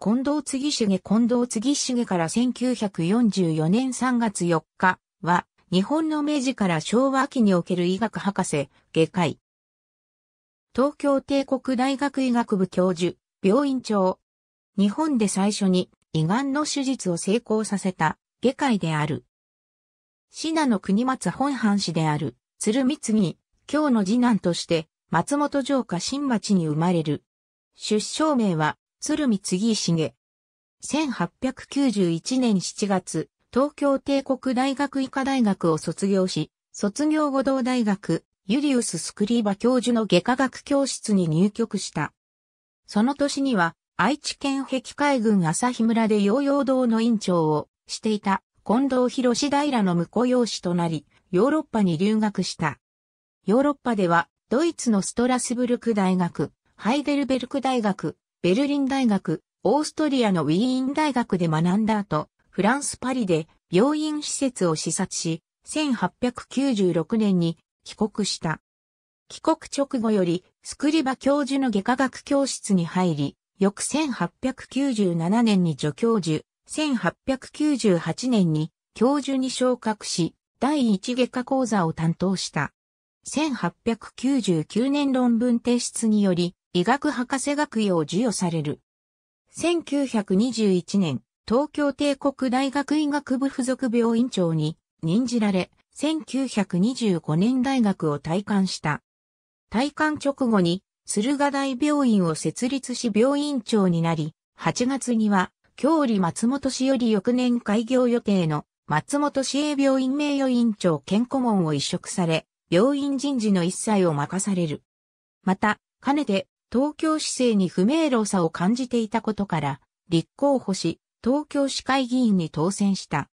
近藤次重近藤次重から1944年3月4日は、日本の明治から昭和期における医学博士、外科医。東京帝国大学医学部教授、病院長。日本で最初に胃がんの手術を成功させた外科医である。品の国松本藩士である鶴光今日の次男として松本城下新町に生まれる。出生名は鶴見次重。1891年7月、東京帝国大学医科大学を卒業し、卒業後同大学、ユリウス・スクリーバ教授の外科学教室に入局した。その年には、愛知県壁海郡日村で洋養堂の院長をしていた近藤博士平の婿養子となり、ヨーロッパに留学した。ヨーロッパでは、ドイツのストラスブルク大学、ハイデルベルク大学、ベルリン大学、オーストリアのウィーン大学で学んだ後、フランス・パリで病院施設を視察し、1896年に帰国した。帰国直後より、スクリバ教授の外科学教室に入り、翌1897年に助教授、1898年に教授に昇格し、第一外科講座を担当した。1899年論文提出により、医学博士学位を授与される。1921年、東京帝国大学医学部附属病院長に任じられ、1925年大学を退官した。退官直後に、駿河台病院を設立し病院長になり、8月には、郷里松本市より翌年開業予定の松本市営病院名誉院長兼顧問を移植され、病院人事の一切を任される。また、かねて東京市政に不明朗さを感じていたことから、立候補し、東京市会議員に当選した。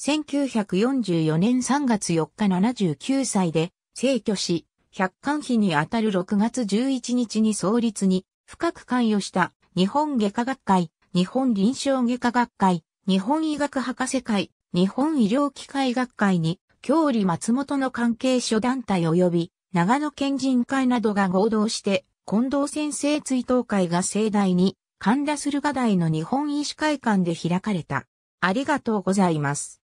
1944年3月4日79歳で、逝去し、百貫碑にあたる6月11日に創立に深く関与した日本外科学会、日本臨床外科学会、日本医学博士会、日本医療機械学会に、郷里松本の関係諸団体及び長野県人会などが合同して近藤先生追悼会が盛大に神田駿河台の日本医師会館で開かれた。ありがとうございます。